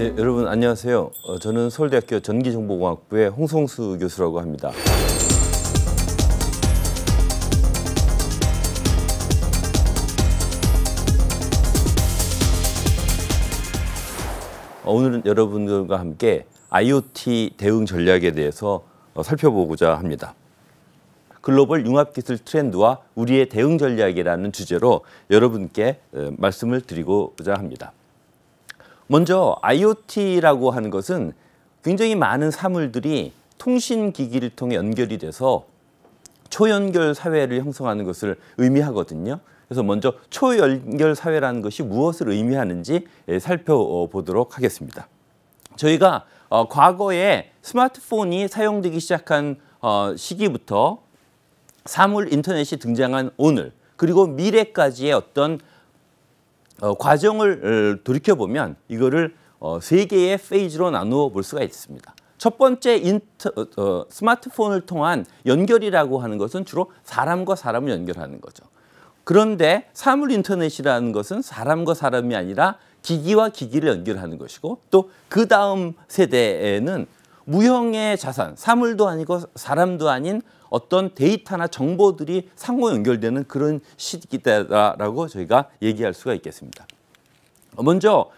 예, 여러분 안녕하세요. 어, 저는 서울대학교 전기정보공학부의 홍성수 교수라고 합니다. 어, 오늘은 여러분들과 함께 IoT 대응 전략에 대해서 어, 살펴보고자 합니다. 글로벌 융합기술 트렌드와 우리의 대응 전략이라는 주제로 여러분께 말씀을 드리고자 합니다. 먼저 IoT라고 하는 것은 굉장히 많은 사물들이 통신 기기를 통해 연결이 돼서 초연결 사회를 형성하는 것을 의미하거든요. 그래서 먼저 초연결 사회라는 것이 무엇을 의미하는지 예, 살펴보도록 하겠습니다. 저희가 어, 과거에 스마트폰이 사용되기 시작한 어, 시기부터 사물 인터넷이 등장한 오늘 그리고 미래까지의 어떤 어, 과정을 어, 돌이켜보면 이거를 어, 세 개의 페이지로 나누어 볼 수가 있습니다. 첫 번째 인터, 어, 어, 스마트폰을 통한 연결이라고 하는 것은 주로 사람과 사람을 연결하는 거죠. 그런데 사물 인터넷이라는 것은 사람과 사람이 아니라 기기와 기기를 연결하는 것이고 또 그 다음 세대에는 무형의 자산, 사물도 아니고 사람도 아닌 어떤 데이터나 정보들이 상호 연결되는 그런 시기다라고 저희가 얘기할 수가 있겠습니다. 먼저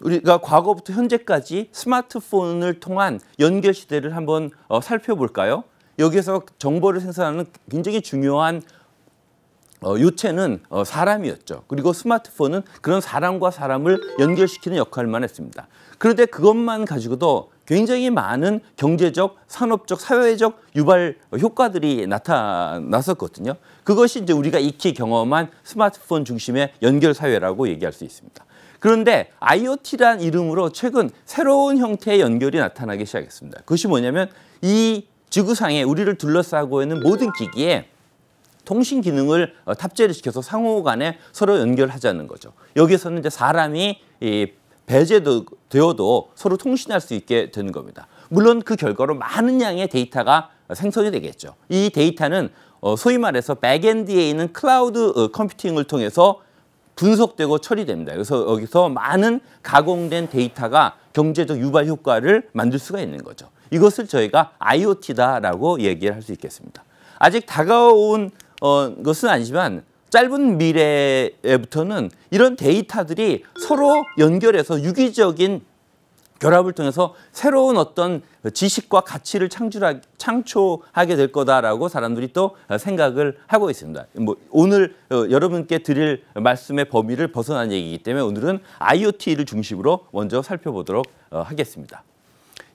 우리가 과거부터 현재까지 스마트폰을 통한 연결 시대를 한번 어, 살펴볼까요? 여기서 정보를 생산하는 굉장히 중요한 어, 요체는 어, 사람이었죠. 그리고 스마트폰은 그런 사람과 사람을 연결시키는 역할만 했습니다. 그런데 그것만 가지고도 굉장히 많은 경제적, 산업적, 사회적 유발 효과들이 나타났었거든요. 그것이 이제 우리가 익히 경험한 스마트폰 중심의 연결 사회라고 얘기할 수 있습니다. 그런데 IoT란 이름으로 최근 새로운 형태의 연결이 나타나기 시작했습니다. 그것이 뭐냐면 이 지구상에 우리를 둘러싸고 있는 모든 기기에 통신 기능을 어, 탑재를 시켜서 상호 간에 서로 연결하자는 거죠. 여기서는 이제 사람이 이 배제되어도 서로 통신할 수 있게 되는 겁니다. 물론 그 결과로 많은 양의 데이터가 생성이 되겠죠. 이 데이터는 어, 소위 말해서 백엔드에 있는 클라우드 어, 컴퓨팅을 통해서 분석되고 처리됩니다. 그래서 여기서 많은 가공된 데이터가 경제적 유발 효과를 만들 수가 있는 거죠. 이것을 저희가 IoT다라고 얘기를 할 수 있겠습니다. 아직 다가온 어, 것은 아니지만 짧은 미래부터는 에 이런 데이터들이 서로 연결해서 유기적인 결합을 통해서 새로운 어떤 지식과 가치를 창출하, 창조하게 될 거다라고 사람들이 또 생각을 하고 있습니다. 뭐 오늘 어, 여러분께 드릴 말씀의 범위를 벗어난 얘기이기 때문에 오늘은 IoT를 중심으로 먼저 살펴보도록 어, 하겠습니다.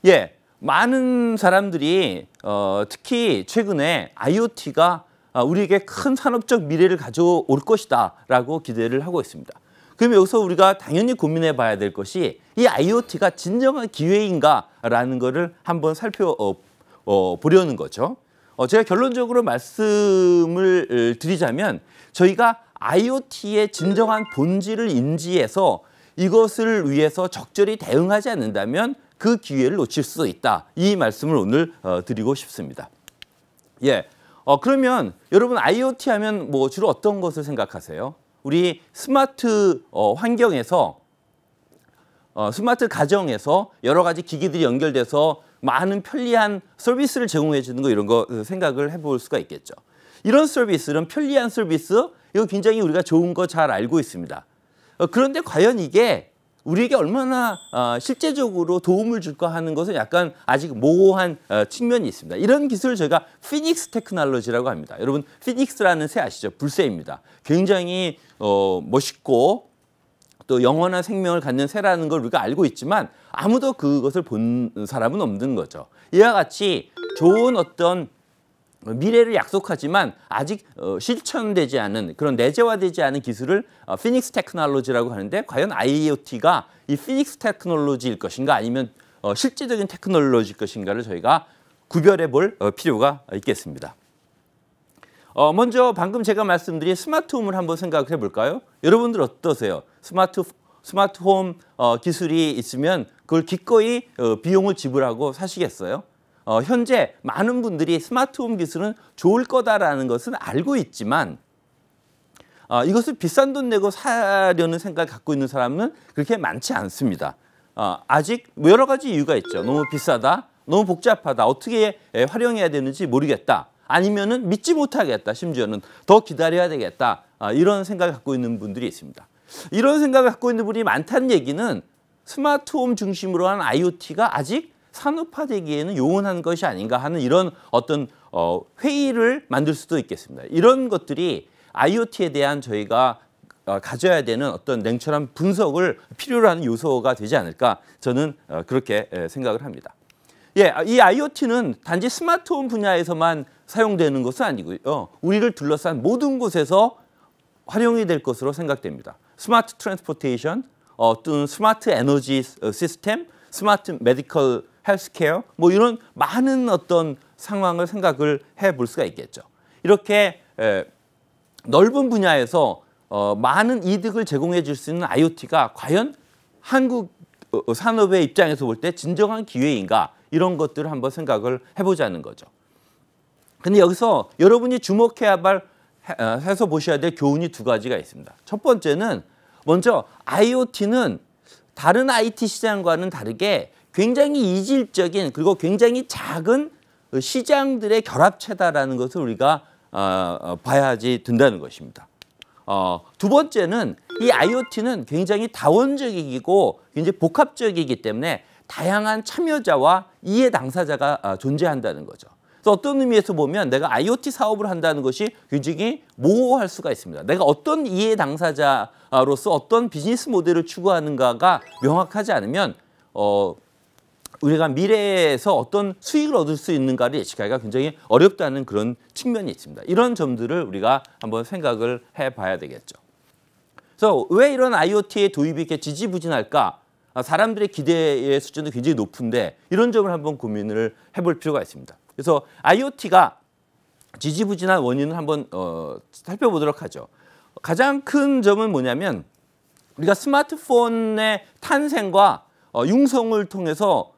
예, 많은 사람들이 어, 특히 최근에 IoT가 아, 우리에게 큰 산업적 미래를 가져올 것이다라고 기대를 하고 있습니다. 그럼 여기서 우리가 당연히 고민해 봐야 될 것이 이 IoT가 진정한 기회인가라는 것을 한번 살펴보려는 어, 어, 거죠. 어, 제가 결론적으로 말씀을 드리자면 저희가 IoT의 진정한 본질을 인지해서 이것을 위해서 적절히 대응하지 않는다면 그 기회를 놓칠 수 있다. 이 말씀을 오늘 드리고 싶습니다. 예. 어, 그러면 여러분 IoT 하면 뭐 주로 어떤 것을 생각하세요? 우리 스마트 어, 환경에서 어, 스마트 가정에서 여러 가지 기기들이 연결돼서 많은 편리한 서비스를 제공해 주는 거 이런 거 그 생각을 해 볼 수가 있겠죠. 이런 서비스, 이런 편리한 서비스 이거 굉장히 우리가 좋은 거 잘 알고 있습니다. 어, 그런데 과연 이게 우리에게 얼마나 아, 실제적으로 도움을 줄까 하는 것은 약간 아직 모호한 어, 측면이 있습니다. 이런 기술을 저희가 피닉스 테크놀로지라고 합니다. 여러분 피닉스라는 새 아시죠? 불새입니다. 굉장히 어, 멋있고 또 영원한 생명을 갖는 새라는 걸 우리가 알고 있지만 아무도 그것을 본 사람은 없는 거죠. 이와 같이 좋은 어떤 미래를 약속하지만 아직 어, 실천되지 않은 그런 내재화되지 않은 기술을 어, 피닉스 테크놀로지라고 하는데 과연 IoT가 이 피닉스 테크놀로지일 것인가 아니면 어, 실제적인 테크놀로지일 것인가를 저희가 구별해 볼 필요가 있겠습니다. 먼저 방금 제가 말씀드린 스마트홈을 한번 생각해 볼까요? 여러분들 어떠세요? 스마트 스마트홈 기술이 있으면 그걸 기꺼이 비용을 지불하고 사시겠어요? 어, 현재 많은 분들이 스마트홈 기술은 좋을 거다라는 것은 알고 있지만 어, 이것을 비싼 돈 내고 사려는 생각을 갖고 있는 사람은 그렇게 많지 않습니다. 어, 아직 뭐 여러 가지 이유가 있죠. 너무 비싸다, 너무 복잡하다, 어떻게 예, 활용해야 되는지 모르겠다. 아니면은 믿지 못하겠다, 심지어는 더 기다려야 되겠다. 어, 이런 생각을 갖고 있는 분들이 있습니다. 이런 생각을 갖고 있는 분이 많다는 얘기는 스마트홈 중심으로 한 IoT가 아직 산업화되기에는 요원한 것이 아닌가 하는 이런 어떤 어, 회의를 만들 수도 있겠습니다. 이런 것들이 IoT에 대한 저희가 어, 가져야 되는 어떤 냉철한 분석을 필요로 하는 요소가 되지 않을까 저는 어, 그렇게 생각을 합니다. 예, 아, 이 IoT는 단지 스마트홈 분야에서만 사용되는 것은 아니고요. 우리를 둘러싼 모든 곳에서 활용이 될 것으로 생각됩니다. 스마트 트랜스포테이션 어, 또는 스마트 에너지 어, 시스템, 스마트 메디컬 헬스케어 뭐 이런 많은 어떤 상황을 생각을 해볼 수가 있겠죠. 이렇게 에, 넓은 분야에서 어, 많은 이득을 제공해 줄 수 있는 IoT가 과연 한국 어, 어 산업의 입장에서 볼 때 진정한 기회인가 이런 것들을 한번 생각을 해보자는 거죠. 근데 여기서 여러분이 주목해야 할 어, 해서 보셔야 될 교훈이 두 가지가 있습니다. 첫 번째는 먼저 IoT는 다른 IT 시장과는 다르게 굉장히 이질적인 그리고 굉장히 작은 그 시장들의 결합체다라는 것을 우리가 어, 어, 봐야지 된다는 것입니다. 어, 두 번째는 이 IoT는 굉장히 다원적이고 굉장히 복합적이기 때문에 다양한 참여자와 이해 당사자가 존재한다는 거죠. 그래서 어떤 의미에서 보면 내가 IoT 사업을 한다는 것이 굉장히 모호할 수가 있습니다. 내가 어떤 이해 당사자로서 어떤 비즈니스 모델을 추구하는가가 명확하지 않으면 어, 우리가 미래에서 어떤 수익을 얻을 수 있는가를 예측하기가 굉장히 어렵다는 그런 측면이 있습니다. 이런 점들을 우리가 한번 생각을 해봐야 되겠죠. 그래서 왜 이런 IoT의 도입이 이렇게 지지부진할까? 아, 사람들의 기대의 수준도 굉장히 높은데 이런 점을 한번 고민을 해볼 필요가 있습니다. 그래서 IoT가 지지부진한 원인을 한번 어, 살펴보도록 하죠. 가장 큰 점은 뭐냐면 우리가 스마트폰의 탄생과 어, 융성을 통해서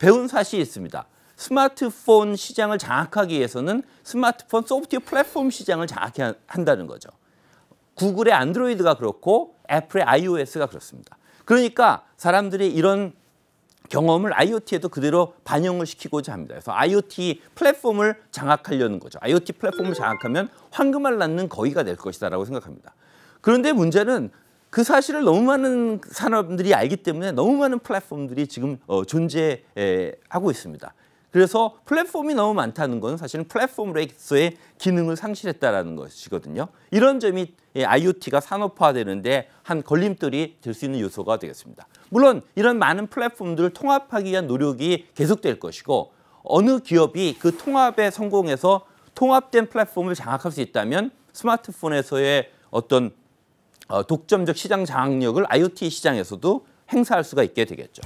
배운 사실이 있습니다. 스마트폰 시장을 장악하기 위해서는 스마트폰 소프트웨어 플랫폼 시장을 장악 한다는 거죠. 구글의 안드로이드가 그렇고 애플의 iOS가 그렇습니다. 그러니까 사람들이 이런 경험을 IoT에도 그대로 반영을 시키고자 합니다. 그래서 IoT 플랫폼을 장악하려는 거죠. IoT 플랫폼을 장악하면 황금알 낳는 거위가 될 것이다라고 생각합니다. 그런데 문제는 그 사실을 너무 많은 산업들이 알기 때문에 너무 많은 플랫폼들이 지금 어, 존재하고 있습니다. 그래서 플랫폼이 너무 많다는 건 사실은 플랫폼으로서의 기능을 상실했다는 것이거든요. 이런 점이 IoT가 산업화되는데 한 걸림돌이 될 수 있는 요소가 되겠습니다. 물론 이런 많은 플랫폼들을 통합하기 위한 노력이 계속될 것이고 어느 기업이 그 통합에 성공해서 통합된 플랫폼을 장악할 수 있다면 스마트폰에서의 어떤 어, 독점적 시장 장악력을 IoT 시장에서도 행사할 수가 있게 되겠죠.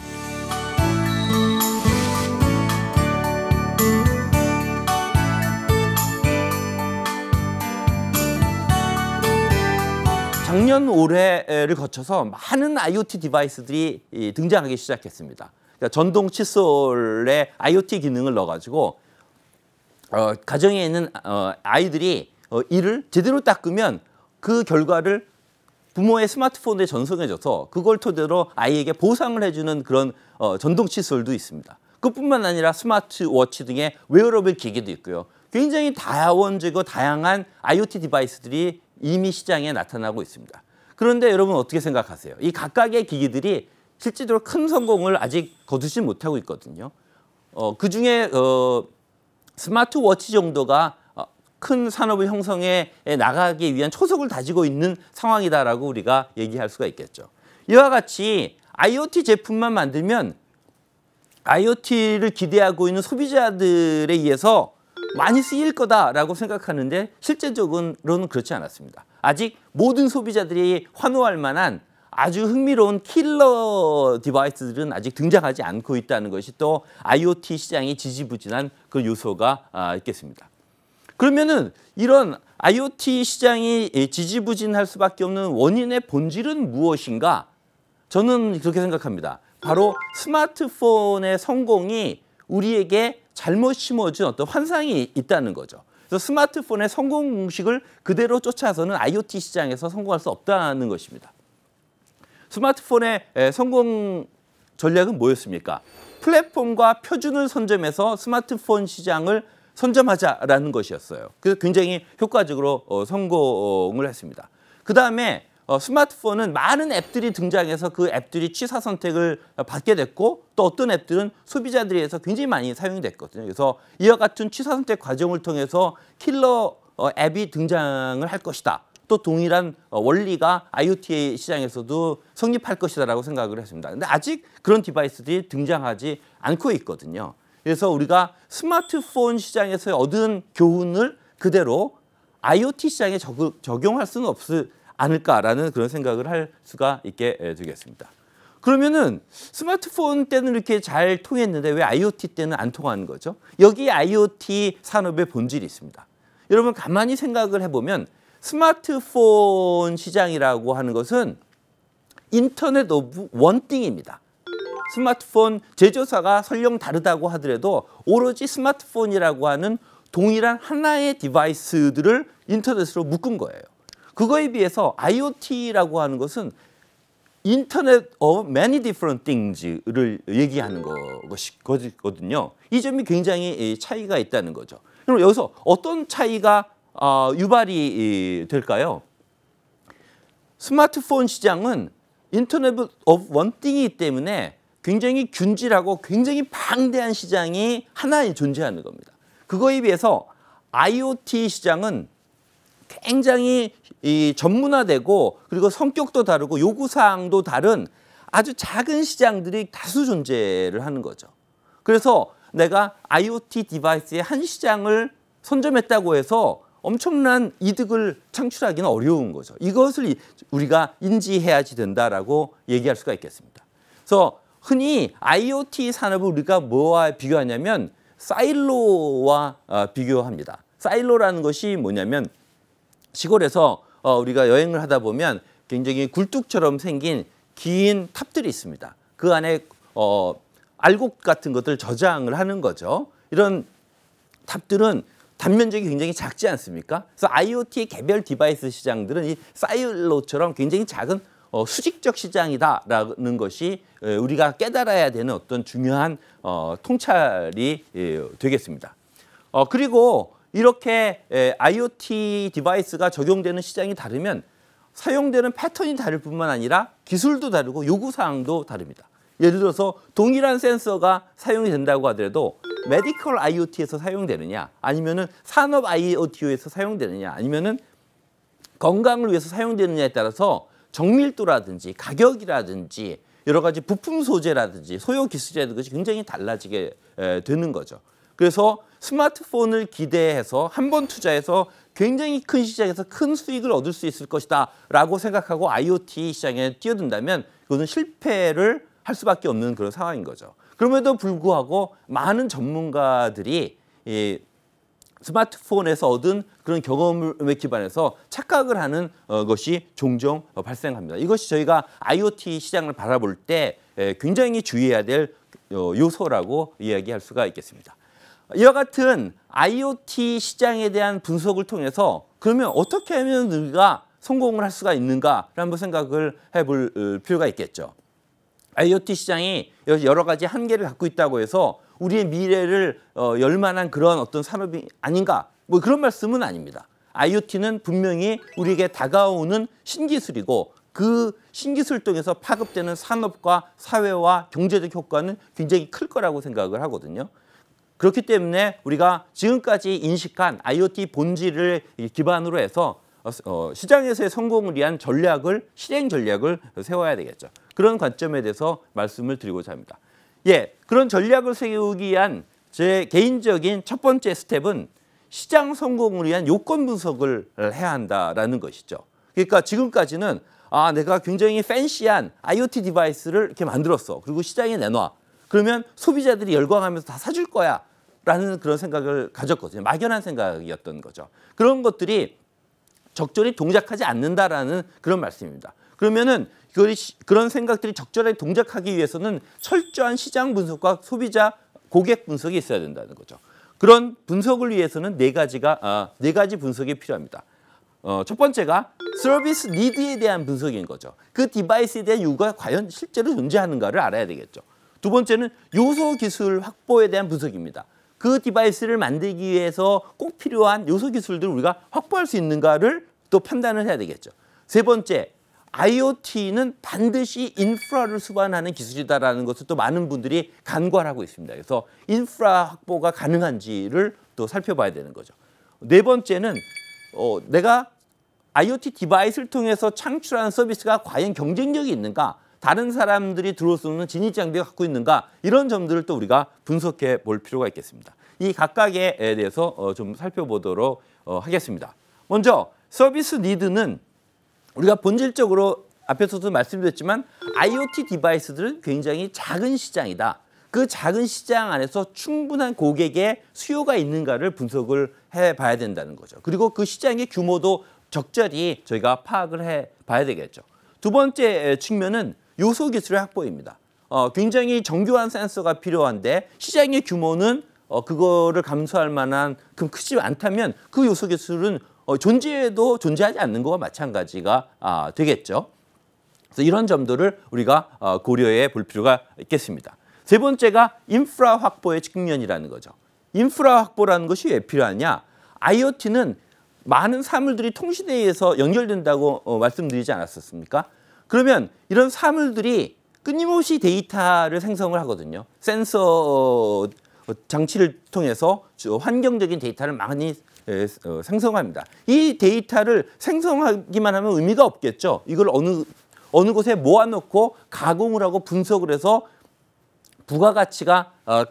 작년 올해를 거쳐서 많은 IoT 디바이스들이 등장하기 시작했습니다. 그러니까 전동 칫솔에 IoT 기능을 넣어가지고 어, 가정에 있는 어, 아이들이 어, 이를 제대로 닦으면 그 결과를 부모의 스마트폰에 전송해져서 그걸 토대로 아이에게 보상을 해주는 그런 어, 전동 칫솔도 있습니다. 그뿐만 아니라 스마트워치 등의 웨어러블 기기도 있고요. 굉장히 다원적이고 다양한 IoT 디바이스들이 이미 시장에 나타나고 있습니다. 그런데 여러분 어떻게 생각하세요? 이 각각의 기기들이 실제로 큰 성공을 아직 거두지 못하고 있거든요. 어, 그중에 어, 스마트워치 정도가 큰 산업의 형성에 나가기 위한 초석을 다지고 있는 상황이다라고 우리가 얘기할 수가 있겠죠. 이와 같이 IoT 제품만 만들면 IoT를 기대하고 있는 소비자들에 의해서 많이 쓰일 거다라고 생각하는데 실제적으로는 그렇지 않았습니다. 아직 모든 소비자들이 환호할 만한 아주 흥미로운 킬러 디바이스들은 아직 등장하지 않고 있다는 것이 또 IoT 시장이 지지부진한 그 요소가 아, 있겠습니다. 그러면은 이런 IoT 시장이 예, 지지부진할 수밖에 없는 원인의 본질은 무엇인가? 저는 그렇게 생각합니다. 바로 스마트폰의 성공이 우리에게 잘못 심어준 어떤 환상이 있다는 거죠. 그래서 스마트폰의 성공 공식을 그대로 쫓아서는 IoT 시장에서 성공할 수 없다는 것입니다. 스마트폰의 예, 성공 전략은 뭐였습니까? 플랫폼과 표준을 선점해서 스마트폰 시장을 선점하자라는 것이었어요. 그래서 굉장히 효과적으로 어, 성공을 했습니다. 그 다음에 어, 스마트폰은 많은 앱들이 등장해서 그 앱들이 취사 선택을 받게 됐고 또 어떤 앱들은 소비자들에 의해서 굉장히 많이 사용이 됐거든요. 그래서 이와 같은 취사 선택 과정을 통해서 킬러 어, 앱이 등장을 할 것이다. 또 동일한 어, 원리가 IoT 시장에서도 성립할 것이다라고 생각을 했습니다. 근데 아직 그런 디바이스들이 등장하지 않고 있거든요. 그래서 우리가 스마트폰 시장에서 얻은 교훈을 그대로 IoT 시장에 적, 적용할 수는 없을 않을까라는 그런 생각을 할 수가 있게 예, 되겠습니다. 그러면은 스마트폰 때는 이렇게 잘 통했는데 왜 IoT 때는 안 통하는 거죠? 여기 IoT 산업의 본질이 있습니다. 여러분 가만히 생각을 해보면 스마트폰 시장이라고 하는 것은 인터넷 오브 원띵입니다. 스마트폰 제조사가 설령 다르다고 하더라도 오로지 스마트폰이라고 하는 동일한 하나의 디바이스들을 인터넷으로 묶은 거예요. 그거에 비해서 IoT라고 하는 것은 인터넷 of many different things를 얘기하는 것이거든요. 이 점이 굉장히 차이가 있다는 거죠. 그럼 여기서 어떤 차이가 아, 유발이 될까요? 스마트폰 시장은 인터넷 of one thing이기 때문에 굉장히 균질하고 굉장히 방대한 시장이 하나에 존재하는 겁니다. 그거에 비해서 IoT 시장은 굉장히 이 전문화되고 그리고 성격도 다르고 요구사항도 다른 아주 작은 시장들이 다수 존재를 하는 거죠. 그래서 내가 IoT 디바이스의 한 시장을 선점했다고 해서 엄청난 이득을 창출하기는 어려운 거죠. 이것을 우리가 인지해야지 된다라고 얘기할 수가 있겠습니다. 그래서 흔히 IoT 산업을 우리가 뭐와 비교하냐면 사일로와 어, 비교합니다. 사일로라는 것이 뭐냐면 시골에서 어, 우리가 여행을 하다 보면 굉장히 굴뚝처럼 생긴 긴 탑들이 있습니다. 그 안에 어, 알곡 같은 것들 저장을 하는 거죠. 이런 탑들은 단면적이 굉장히 작지 않습니까? 그래서 i o t 개별 디바이스 시장들은 이 사일로처럼 굉장히 작은 어, 수직적 시장이다라는 것이 우리가 깨달아야 되는 어떤 중요한 어, 통찰이 예, 되겠습니다. 어, 그리고 이렇게 IoT 디바이스가 적용되는 시장이 다르면 사용되는 패턴이 다를 뿐만 아니라 기술도 다르고 요구사항도 다릅니다. 예를 들어서 동일한 센서가 사용이 된다고 하더라도 메디컬 IoT에서 사용되느냐 아니면 은 산업 IoT에서 사용되느냐 아니면 은 건강을 위해서 사용되느냐에 따라서 정밀도라든지 가격이라든지 여러 가지 부품 소재라든지 소요 기술이라든지 굉장히 달라지게 되는 거죠. 그래서 스마트폰을 기대해서 한 번 투자해서 굉장히 큰 시장에서 큰 수익을 얻을 수 있을 것이다 라고 생각하고 IoT 시장에 뛰어든다면 그거는 실패를 할 수밖에 없는 그런 상황인 거죠. 그럼에도 불구하고 많은 전문가들이 이 스마트폰에서 얻은 그런 경험에 기반해서 착각을 하는 어, 것이 종종 어, 발생합니다. 이것이 저희가 IoT 시장을 바라볼 때 굉장히 주의해야 될 어, 요소라고 이야기할 수가 있겠습니다. 이와 같은 IoT 시장에 대한 분석을 통해서 그러면 어떻게 하면 우리가 성공을 할 수가 있는가라는 생각을 해볼 필요가 있겠죠. IoT 시장이 여러 가지 한계를 갖고 있다고 해서 우리의 미래를 어, 열만한 그런 어떤 산업이 아닌가 뭐 그런 말씀은 아닙니다. IoT는 분명히 우리에게 다가오는 신기술이고 그 신기술 통해서 파급되는 산업과 사회와 경제적 효과는 굉장히 클 거라고 생각을 하거든요. 그렇기 때문에 우리가 지금까지 인식한 IoT 본질을 기반으로 해서 어, 어, 시장에서의 성공을 위한 전략을 실행 전략을 세워야 되겠죠. 그런 관점에 대해서 말씀을 드리고자 합니다. 예, 그런 전략을 세우기 위한 제 개인적인 첫 번째 스텝은 시장 성공을 위한 요건 분석을 해야 한다라는 것이죠. 그러니까 지금까지는 아 내가 굉장히 팬시한 IoT 디바이스를 이렇게 만들었어. 그리고 시장에 내놔. 그러면 소비자들이 열광하면서 다 사줄 거야. 라는 그런 생각을 가졌거든요. 막연한 생각이었던 거죠. 그런 것들이 적절히 동작하지 않는다라는 그런 말씀입니다. 그러면은 그런 생각들이 적절하게 동작하기 위해서는 철저한 시장 분석과 소비자 고객 분석이 있어야 된다는 거죠. 그런 분석을 위해서는 네 가지가 아, 네 가지 분석이 필요합니다. 어, 첫 번째가 서비스 니드에 대한 분석인 거죠. 그 디바이스에 대한 요구가 과연 실제로 존재하는가를 알아야 되겠죠. 두 번째는 요소 기술 확보에 대한 분석입니다. 그 디바이스를 만들기 위해서 꼭 필요한 요소 기술들을 우리가 확보할 수 있는가를 또 판단을 해야 되겠죠. 세 번째, IoT는 반드시 인프라를 수반하는 기술이다라는 것을 또 많은 분들이 간과하고 있습니다. 그래서 인프라 확보가 가능한지를 또 살펴봐야 되는 거죠. 네 번째는 어, 내가 IoT 디바이스를 통해서 창출하는 서비스가 과연 경쟁력이 있는가 다른 사람들이 들어올 수 없는 진입 장비가 갖고 있는가 이런 점들을 또 우리가 분석해 볼 필요가 있겠습니다. 이 각각에 대해서 어, 좀 살펴보도록 어, 하겠습니다. 먼저 서비스 니드는 우리가 본질적으로 앞에서도 말씀드렸지만 IoT 디바이스들은 굉장히 작은 시장이다. 그 작은 시장 안에서 충분한 고객의 수요가 있는가를 분석을 해봐야 된다는 거죠. 그리고 그 시장의 규모도 적절히 저희가 파악을 해봐야 되겠죠. 두 번째 측면은 요소 기술의 확보입니다. 어, 굉장히 정교한 센서가 필요한데 시장의 규모는 어, 그거를 감수할 만한 그럼 크지 않다면 그 요소 기술은 어, 존재해도 존재하지 않는 것과 마찬가지가 아, 되겠죠. 그래서 이런 점들을 우리가 어, 고려해 볼 필요가 있겠습니다. 세 번째가 인프라 확보의 측면이라는 거죠. 인프라 확보라는 것이 왜 필요하냐? IoT는 많은 사물들이 통신에 의해서 연결된다고 어, 말씀드리지 않았었습니까? 그러면 이런 사물들이 끊임없이 데이터를 생성을 하거든요. 센서 어, 장치를 통해서 환경적인 데이터를 많이 어, 생성합니다. 이 데이터를 생성하기만 하면 의미가 없겠죠. 이걸 어느 어느 곳에 모아놓고 가공을 하고 분석을 해서 부가가치가 어,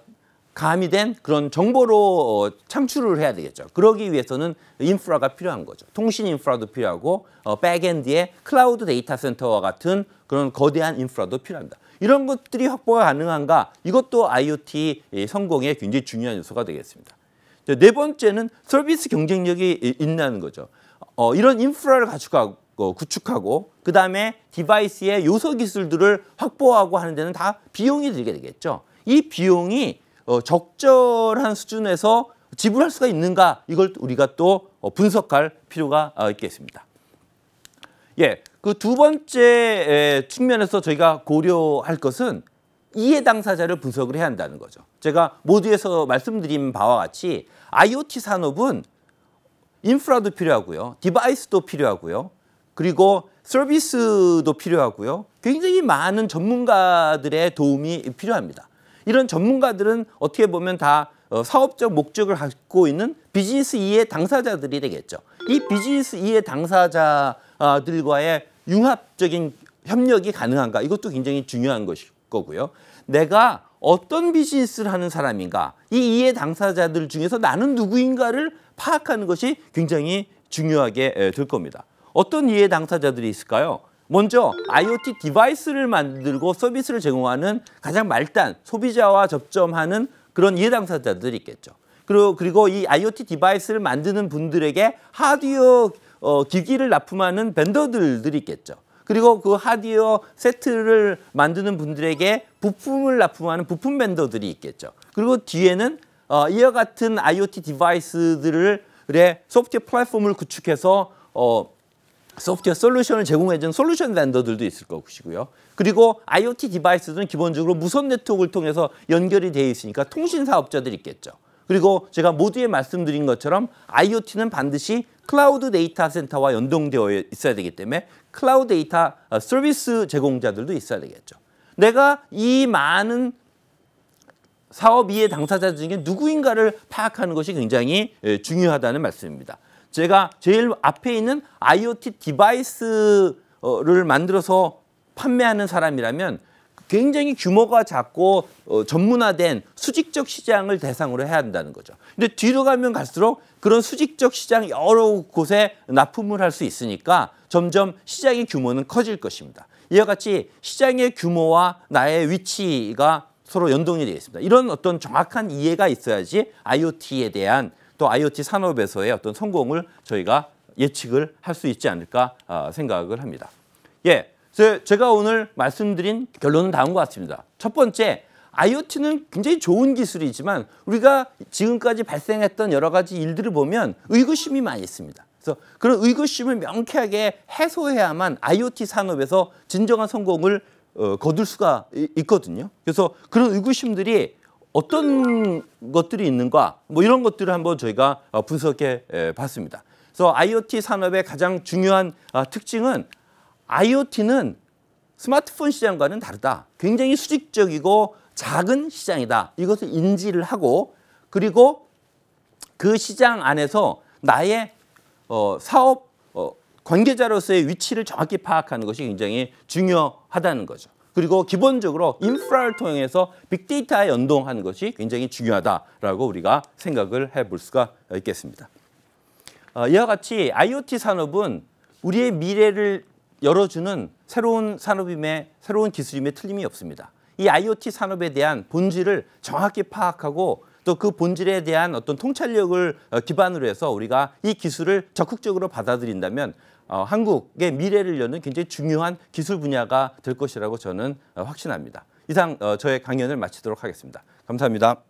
가미된 그런 정보로 어, 창출을 해야 되겠죠. 그러기 위해서는 인프라가 필요한 거죠. 통신 인프라도 필요하고 어, 백엔드의 클라우드 데이터 센터와 같은 그런 거대한 인프라도 필요합니다. 이런 것들이 확보가 가능한가? 이것도 IoT 성공에 굉장히 중요한 요소가 되겠습니다. 네 번째는 서비스 경쟁력이 있다는 거죠. 어, 이런 인프라를 갖추고 구축하고 그 다음에 디바이스의 요소 기술들을 확보하고 하는 데는 다 비용이 들게 되겠죠. 이 비용이 어, 적절한 수준에서 지불할 수가 있는가 이걸 우리가 또 어, 분석할 필요가 어, 있겠습니다. 예, 그 두 번째 측면에서 저희가 고려할 것은 이해 당사자를 분석을 해야 한다는 거죠. 제가 모두에서 말씀드린 바와 같이 IoT 산업은 인프라도 필요하고요. 디바이스도 필요하고요. 그리고 서비스도 필요하고요. 굉장히 많은 전문가들의 도움이 필요합니다. 이런 전문가들은 어떻게 보면 다 어, 사업적 목적을 갖고 있는 비즈니스 이해 당사자들이 되겠죠. 이 비즈니스 이해 당사자들과의 융합적인 협력이 가능한가 이것도 굉장히 중요한 것이고 거고요. 내가 어떤 비즈니스를 하는 사람인가 이 이해 당사자들 중에서 나는 누구인가를 파악하는 것이 굉장히 중요하게 될 겁니다. 어떤 이해 당사자들이 있을까요? 먼저 IoT 디바이스를 만들고 서비스를 제공하는 가장 말단 소비자와 접점하는 그런 이해 당사자들이 있겠죠. 그리고, 그리고 이 IoT 디바이스를 만드는 분들에게 하드웨어 어, 기기를 납품하는 벤더들들이 있겠죠. 그리고 그 하드웨어 세트를 만드는 분들에게 부품을 납품하는 부품 벤더들이 있겠죠. 그리고 뒤에는 어, 이와 같은 IoT 디바이스들의 소프트웨어 플랫폼을 구축해서 어, 소프트웨어 솔루션을 제공해주는 솔루션 벤더들도 있을 것이고요. 그리고 IoT 디바이스들은 기본적으로 무선 네트워크를 통해서 연결이 되어 있으니까 통신 사업자들이 있겠죠. 그리고 제가 모두에 말씀드린 것처럼 IoT는 반드시 클라우드 데이터 센터와 연동되어 있어야 되기 때문에 클라우드 데이터 어, 서비스 제공자들도 있어야 되겠죠. 내가 이 많은 사업 이해 당사자 중에 누구인가를 파악하는 것이 굉장히 예, 중요하다는 말씀입니다. 제가 제일 앞에 있는 IoT 디바이스를 만들어서 판매하는 사람이라면 굉장히 규모가 작고 어, 전문화된 수직적 시장을 대상으로 해야 한다는 거죠. 근데 뒤로 가면 갈수록 그런 수직적 시장 여러 곳에 납품을 할 수 있으니까 점점 시장의 규모는 커질 것입니다. 이와 같이 시장의 규모와 나의 위치가 서로 연동이 되어 있습니다. 이런 어떤 정확한 이해가 있어야지 IoT에 대한 또 IoT 산업에서의 어떤 성공을 저희가 예측을 할 수 있지 않을까 아, 생각을 합니다. 예, 제가 오늘 말씀드린 결론은 다음과 같습니다. 첫 번째, IoT는 굉장히 좋은 기술이지만 우리가 지금까지 발생했던 여러 가지 일들을 보면 의구심이 많이 있습니다. 그래서 그런 의구심을 명쾌하게 해소해야만 IoT 산업에서 진정한 성공을 어, 거둘 수가 있거든요. 그래서 그런 의구심들이 어떤 것들이 있는가 뭐 이런 것들을 한번 저희가 어, 분석해 봤습니다. 그래서 IoT 산업의 가장 중요한 아, 특징은 IoT는 스마트폰 시장과는 다르다. 굉장히 수직적이고 작은 시장이다. 이것을 인지를 하고 그리고 그 시장 안에서 나의 어, 사업 어, 관계자로서의 위치를 정확히 파악하는 것이 굉장히 중요하다는 거죠. 그리고 기본적으로 인프라를 통해서 빅데이터에 연동하는 것이 굉장히 중요하다라고 우리가 생각을 해볼 수가 있겠습니다. 어, 이와 같이 IoT 산업은 우리의 미래를 열어주는 새로운 산업임에 새로운 기술임에 틀림이 없습니다. 이 IoT 산업에 대한 본질을 정확히 파악하고 또 그 본질에 대한 어떤 통찰력을 어, 기반으로 해서 우리가 이 기술을 적극적으로 받아들인다면 어, 한국의 미래를 여는 굉장히 중요한 기술 분야가 될 것이라고 저는 어, 확신합니다. 이상 어, 저의 강연을 마치도록 하겠습니다. 감사합니다.